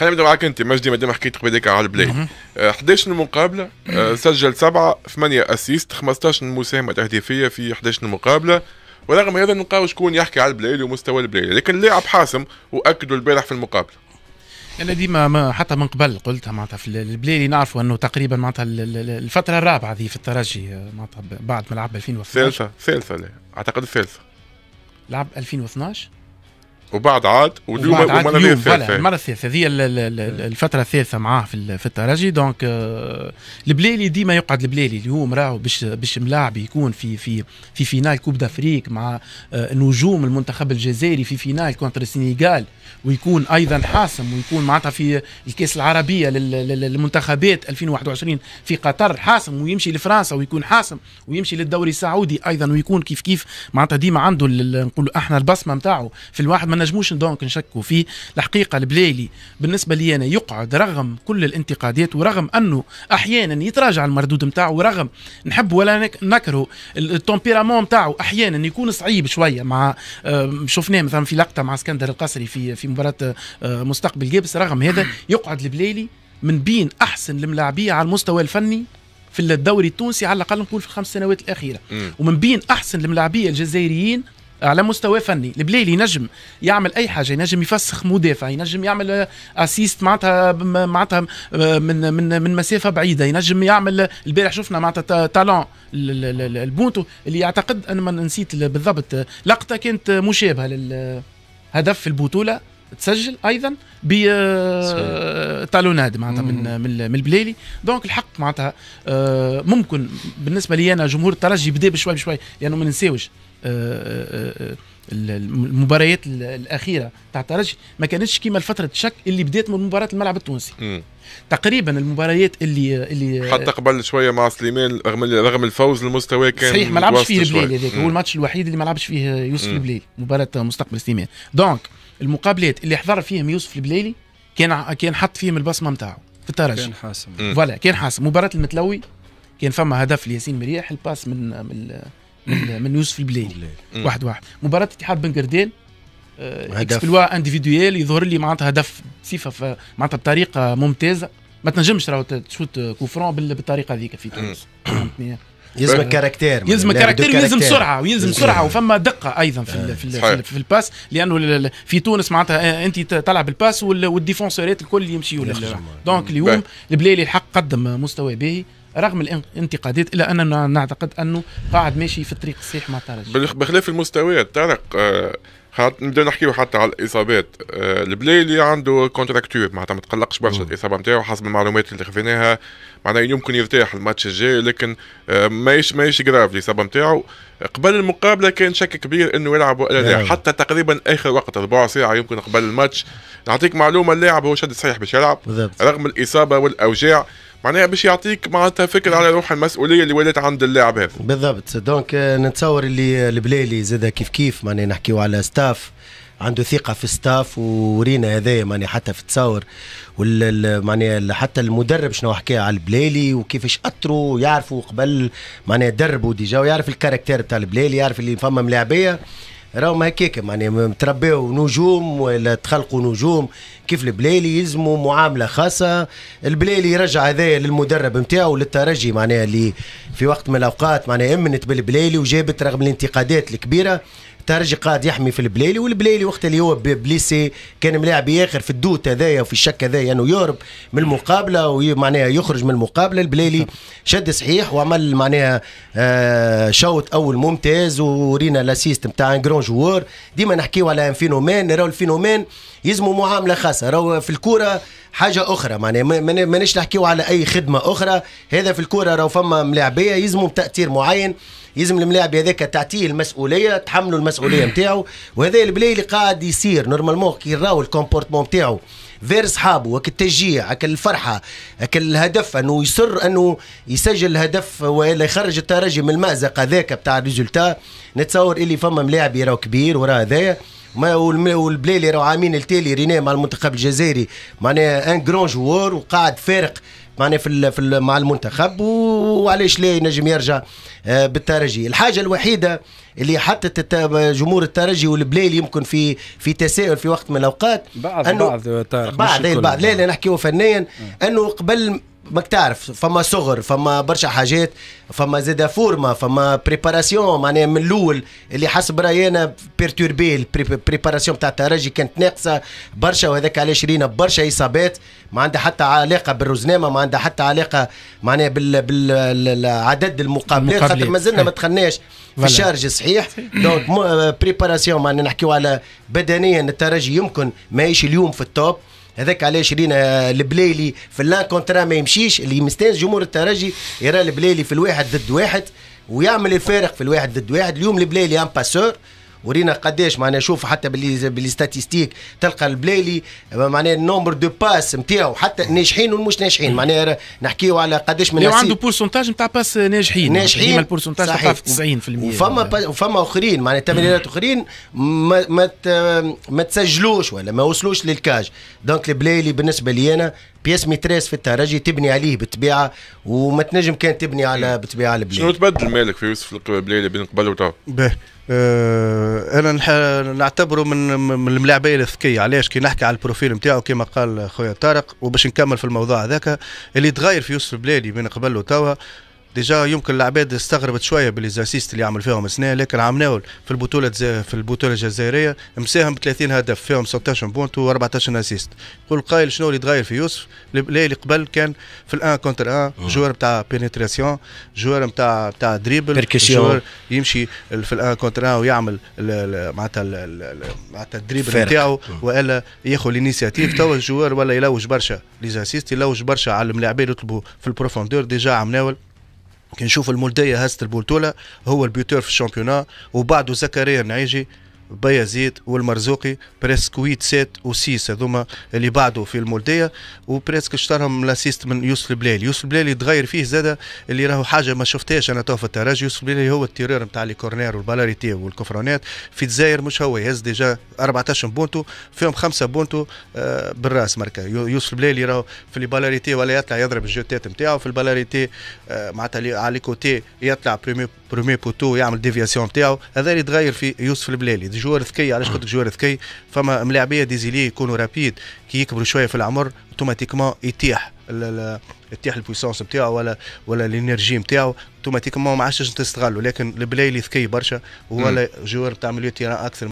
خلينا نبدا معاك انت مجدي مادام حكيت قبل على البلاي 11 آه، مقابله آه، سجل سبعه ثمانيه اسيست 15 مساهمه تهديفيه في 11 مقابله ورغم هذا نلقاو شكون يحكي على البلايلي ومستوى البلايلي لكن لاعب حاسم واكدوا البارح في المقابله انا ديما ما حتى من قبل قلتها معناتها في البليلي نعرفوا انه تقريبا معناتها الفتره الرابعه هذه في الترجي آه، معناتها بعد ما لعب 2012 ثالثه ثالثه اعتقد الثالثه لعب 2012 وبعد عاد واليوم المره الثالثه المره الثالثه هذه الفتره الثالثه معاه في الترجي دونك آه، البلالي ديما يقعد البلالي اليوم راهو باش باش ملاعب يكون في في في فينال كوب دافريك مع آه، نجوم المنتخب الجزائري في فينال كونتر السنغال ويكون ايضا حاسم ويكون معناتها في الكاس العربيه للمنتخبات 2021 في قطر حاسم ويمشي لفرنسا ويكون حاسم ويمشي للدوري السعودي ايضا ويكون كيف كيف معناتها ديما عنده نقولوا احنا البصمه نتاعو في الواحد من ما نجموش دونك نشكوا فيه الحقيقه البلايلي بالنسبه لي انا يقعد رغم كل الانتقادات ورغم انه احيانا يتراجع المردود نتاعو ورغم نحب ولا نكره التومبيرامون نتاعو احيانا يكون صعيب شويه مع آه، شفناه مثلا في لقطه مع اسكندر القصري في في مباراه آه، مستقبل جيبس رغم هذا يقعد البلايلي من بين احسن الملاعبيه على المستوى الفني في الدوري التونسي على الاقل نقول في الخمس سنوات الاخيره مم. ومن بين احسن الملاعبيه الجزائريين على مستوى فني البليلي ينجم يعمل اي حاجه ينجم يفسخ مدافع ينجم يعمل اسيست معناتها معناتها آه، من من من مسافه بعيده ينجم يعمل البارح شفنا معناتها تالون البونتو اللي يعتقد انا ما نسيت بالضبط لقطه كانت مشابهه في البطوله تسجل ايضا ب آه، تالوناد معناتها من آه، آه، من البليلي دونك الحق معناتها ممكن بالنسبه لي انا جمهور الترجي بدا بشوي بشوي لانه يعني ما ننساوش المباريات الاخيره تاع الترجي ما كانتش كيما الفتره الشك اللي بدات من مباراه الملعب التونسي مم. تقريبا المباريات اللي اللي حتى قبل شويه مع سليمان رغم رغم الفوز المستوى كان صحيح ما لعبش فيه البلايلي هذاك هو الماتش الوحيد اللي ما لعبش فيه يوسف البليل مباراه مستقبل سليمان دونك المقابلات اللي حضر فيهم يوسف البليلي كان كان حط فيهم البصمه نتاعو في الترجي كان حاسم فوالا كان حاسم مباراه المتلوي كان فما هدف لياسين مريح الباس من من من, يوسف البليلي واحد واحد مباراه اتحاد بن قردين آه، اكسبلوا انديفيدويال يظهر لي معناتها هدف بصفه معناتها بطريقه ممتازه ما تنجمش راهو تشوت كوفرون بالطريقه هذيك في تونس يلزم كاركتير يلزم كاركتير ويلزم سرعه ويلزم سرعه وفما دقه ايضا في آه. في, في, في الباس لانه في تونس معناتها آه، انت تلعب الباس والديفونسوريت الكل يمشيوا دونك اليوم البلايلي الحق قدم مستوى باهي رغم الانتقادات الا اننا نعتقد انه قاعد ماشي في الطريق الصحيح مع طارق بخلاف المستويات طارق حت... نبدا نحكيو حتى على الاصابات آه، البلاي اللي عنده كونتراكتور معناتها ما تقلقش برشا الاصابه نتاعو حسب المعلومات اللي خذيناها معناها يمكن يرتاح الماتش الجاي لكن آه ماهيش ماهيش جراف الاصابه نتاعو قبل المقابله كان شك كبير انه يلعب ولا لا نعم. حتى تقريبا اخر وقت ربع ساعه يمكن قبل الماتش نعطيك معلومه اللاعب هو شد صحيح باش يلعب رغم الاصابه والاوجاع معناها باش يعطيك معناتها فكر على روح المسؤوليه اللي ولات عند اللاعب هذا بالضبط دونك euh, نتصور اللي البلايلي زاد كيف كيف معناها نحكيو على ستاف عنده ثقه في ستاف ورينا هذايا معناها حتى في التصاور معناها حتى المدرب شنو حكى على البلايلي وكيفاش اثروا يعرفوا قبل معناها دربوا ديجا ويعرف الكاركتير بتاع البلايلي يعرف اللي فما ملاعبيه راهم هكاك معناها تربوا نجوم ولا تخلقوا نجوم كيف البلالي يلزموا معامله خاصه البلالي يرجع هذايا للمدرب نتاعو للترجي معناها اللي في وقت من الاوقات معناها امنت بالبلالي وجابت رغم الانتقادات الكبيره ترجي قاعد يحمي في البليلي والبليلي وقت اللي هو بليسي كان ملاعب اخر في الدوت هذايا وفي الشك هذايا انه يعني يهرب من المقابله ومعناها يخرج من المقابله البليلي شد صحيح وعمل معناها آه شوط اول ممتاز ورينا لاسيست نتاع جرون جوار ديما نحكيو على ان فينومين راهو الفينومين يلزموا معامله خاصه راهو في الكوره حاجه اخرى معناها مانيش نحكيو على اي خدمه اخرى هذا في الكوره راهو فما ملاعبيه يلزموا بتاثير معين يلزم الملاعب هذاك تعطيه المسؤوليه تحملوا المسؤوليه نتاعو وهذا البلاي اللي قاعد يصير نورمالمون كي راهو الكومبورتمون نتاعو فير صحابه وك التشجيع الفرحه هك الهدف انه يصر انه يسجل الهدف والا يخرج الترجي من المازق هذاك بتاع الريزولتا نتصور اللي فما ملاعب راهو كبير وراه هذايا ما والبلالي راهو عامين التالي ريناه مع المنتخب الجزائري معناها ان جرون جوار وقاعد فارق معناها في, في مع المنتخب وعلاش لا ينجم يرجع آه، بالترجي الحاجه الوحيده اللي حطت جمهور الترجي والبلالي يمكن في في تساؤل في وقت من الاوقات بعض أنه بعض بعض لا لا نحكيه فنيا انه قبل ماك تعرف فما صغر فما برشا حاجات فما زاده فورما فما بريباراسيون معناها من الاول اللي حسب رايي انا بيرتوربي البريباراسيون تاع الترجي كانت ناقصه برشا وهذاك علاش رينا برشا اصابات ما عندها حتى علاقه بالرزنامه ما عندها حتى علاقه معناها بالعدد المقابلات خاطر مازلنا ما دخلناش إيه. في الشارج صحيح دونك بريباراسيون معناها نحكيو على بدنيا الترجي يمكن ماهيش اليوم في التوب هذاك علاش رينا البلايلي في اللان كونترا ما يمشيش اللي مستانس جمهور الترجي يرى البلايلي في الواحد ضد واحد ويعمل الفارق في الواحد ضد واحد اليوم البلايلي ان باسور ورينا قداش معناها شوف حتى باللي بالستاتيستيك تلقى البلايلي معناها النومبر دو باس نتاعو حتى ناجحين ومش ناجحين معناها نحكيو على قداش من عنده بورسنتاج نتاع باس ناجحين ناجحين البورسونتاج البورسنتاج تاع 90% وفما وفما اخرين معناها تمريرات اخرين ما ما, ما تسجلوش ولا ما وصلوش للكاج دونك البلايلي بالنسبه لي انا بياس ميتريس في التهرجي تبني عليه بالطبيعه وما تنجم كان تبني على إيه. بالطبيعه البلاد شنو تبدل مالك في يوسف القبلالي بين قبل وتوا؟ آه انا نعتبره من من الملاعبيه الذكيه علاش كي نحكي على البروفيل نتاعو كما قال خويا طارق وباش نكمل في الموضوع هذاك اللي تغير في يوسف بلادي بين قبل وتوا ديجا يمكن العباد استغربت شويه بالليزاسيست اللي عمل فيهم السنه لكن ناول في البطوله في البطوله الجزائريه مساهم ب 30 هدف فيهم 16 بونت و14 اسيست كل قايل شنو اللي تغير في يوسف اللي قبل كان في الان كونتر ان جوار بتاع بينيتراسيون جوار بتاع بتاع دريبل جوار يمشي في الان كونتر ان ويعمل معناتها معناتها الدريبل نتاعو والا ياخذ الانيسياتيف توا الجوار ولا يلوج برشا ليزاسيست يلوج برشا على الملاعبين يطلبوا في البروفوندور ديجا ناول كي نشوف المولديه هزت البلتوله هو البيوتور في الشامبيونا وبعده زكريا النعيجي بيازيد والمرزوقي بريسك 8 7 و6 هذوما اللي بعده في المولديه وبريسك اشترهم لاسيست من يوسف البلالي يوسف البلالي تغير فيه زاده اللي راهو حاجه ما شفتهاش انا توفى في الترجي يوسف البلالي هو التيرير نتاع لي كورنير والبالاريتي والكفرونات في الجزائر مش هو يهز ديجا 14 بونتو فيهم خمسه بونتو آه بالراس ماركا يوسف البلالي راهو في لي بالاريتي ولا يطلع يضرب الجوتات نتاعو في البالاريتي آه معناتها على كوتي يطلع بريمي برومي بوتو يعمل ديفياسيون نتاعو هذا اللي تغير في يوسف البلالي دي جوار ذكي علاش قلت جوار ذكي فما ملاعبيه ديزيلي يكونوا رابيد كي يكبروا شويه في العمر اوتوماتيكمون يتيح يتيح البويسونس نتاعو ولا ولا الانرجي نتاعو اوتوماتيكمون ما عادش تستغلوا لكن البلايلي ذكي برشا هو جوار تاع مليون تيران اكثر